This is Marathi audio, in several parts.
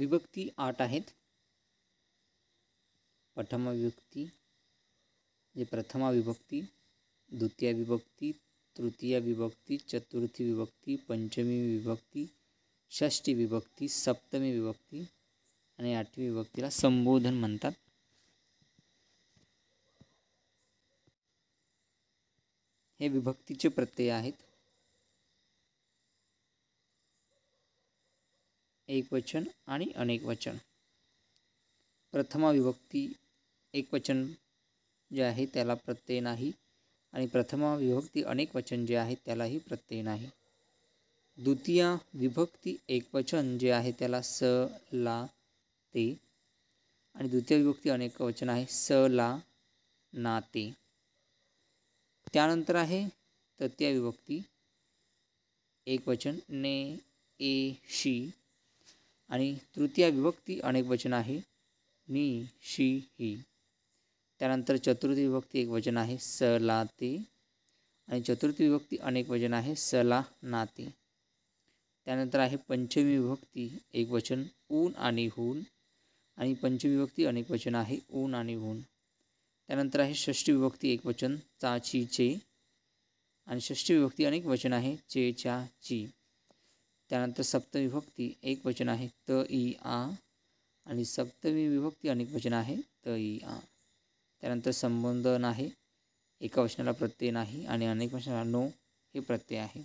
विभक्ती आठ आहेत प्रथमा विभक्ती म्हणजे प्रथमा विभक्ती द्वितीय विभक्ती तृतीय विभक्ती चतुर्थी विभक्ती पंचमी विभक्ती षष्टी विभक्ती सप्तमी विभक्ती आणि आठवी विभक्तीला संबोधन म्हणतात हे विभक्तीचे प्रत्यय आहेत एकवचन आणि अनेक वचन प्रथमा विभक्ती एकवचन जे आहे त्याला प्रत्यय नाही आणि प्रथमा विभक्ती अनेकवचन जे आहे त्यालाही प्रत्यय नाही द्वितीय विभक्ती एकवचन जे आहे त्याला स ला ते आणि द्वितीय विभक्ती अनेक वचन आहे स ला ना ते त्यानंतर आहे तृतीय विभक्ती एकवचन ने ए शी आणि तृतीय विभक्ती अनेक वचन आहे नी शी ही त्यानंतर चतुर्थी विभक्ती एक वचन आहे स ला ते आणि चतुर्थी विभक्ती अनेक वचन आहे सला नाते त्यानंतर आहे पंचमी विभक्ती एक वचन ऊन आणि हून आणि पंचमी विभक्ती अनेक वचन आहे ऊन आणि हून त्यानंतर आहे षष्ठी विभक्ती एक वचन चा ची चे आणि षष्ठी विभक्ती अनेक वचन आहे चे चा ची त्यानंतर सप्तविभक्ती एक वचन आहे त ई आ आणि सप्तमी विभक्ती अनेक वचन आहे त ई आ त्यानंतर संबंध नाही एका वचनाला प्रत्यय नाही आणि अनेक वचनाला नो हे प्रत्यय आहे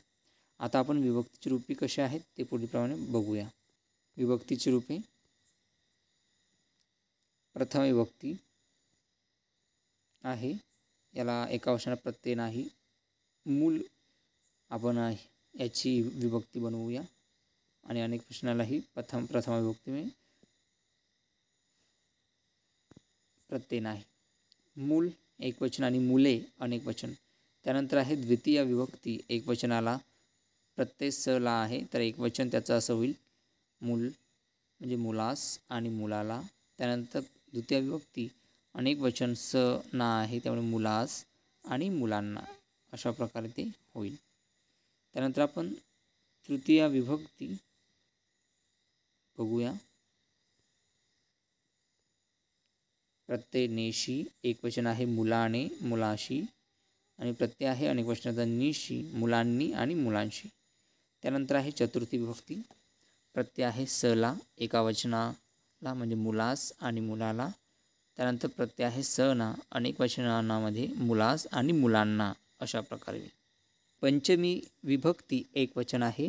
आता आपण विभक्तीची रूपे कशी आहेत ते पुढीलप्रमाणे बघूया विभक्तीची रूपे प्रथम विभक्ती आहे याला एका वचनाला प्रत्यय नाही मूल आपण याची विभक्ती बनवूया आणि अनेक प्रश्नालाही प्रथम प्रथम प्रथमाविभक्ती में प्रत्यय नाही मूल एकवचन आणि मुले अनेक वचन त्यानंतर आहे द्वितीय विभक्ती एकवचनाला प्रत्यय स ला आहे तर एकवचन त्याचं असं होईल मूल म्हणजे मुलास आणि मुलाला त्यानंतर द्वितीय विभक्ती अनेक वचन स ना आहे त्यामुळे मुलास आणि मुलांना अशा प्रकारे ते होईल त्यानंतर आपण तृतीय विभक्ती बघूया प्रत्यय नेशी एकवचन आहे मुलाने मुलाशी आणि प्रत्यय आहे वचनाचा निशी मुलांनी आणि मुलांशी त्यानंतर आहे चतुर्थी विभक्ती प्रत्यय आहे सला एका वचनाला म्हणजे मुलास आणि मुलाला त्यानंतर प्रत्यय आहे सना अनेक वचनामध्ये मुलास आणि मुलांना अशा प्रकारे पंचमी विभक्ती एक वचन आहे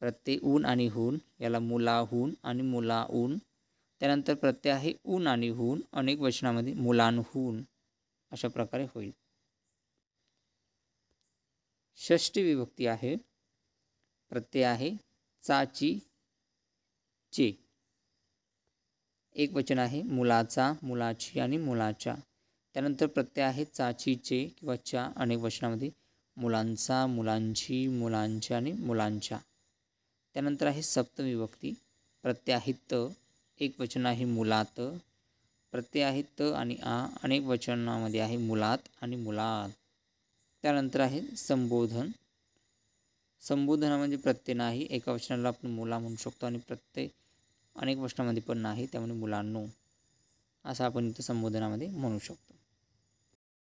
प्रत्यय ऊन आणि हून याला मुलाहून आणि ऊन त्यानंतर प्रत्यय आहे ऊन आणि हून अनेक वचनामध्ये मुलांहून अशा प्रकारे होईल षष्टी विभक्ती आहे प्रत्यय आहे चाची चे एक वचन आहे मुलाचा मुलाची आणि मुलाच्या त्यानंतर प्रत्यय आहे चाचीचे किंवा चा अनेक वचनामध्ये मुलांचा मुलांची मुलांच्या आणि मुलांच्या त्यानंतर आहे सप्तविभक्ती प्रत्याहित एक वचन आहे मुलात प्रत्याहित त आणि आ अनेक वचनामध्ये आहे मुलात आणि मुलात त्यानंतर आहे संबोधन संबोधन म्हणजे प्रत्यय नाही एका वचनाला आपण मुला म्हणू शकतो आणि प्रत्यय अनेक वचनामध्ये पण नाही त्यामुळे मुलांनो असं आपण इथं संबोधनामध्ये म्हणू शकतो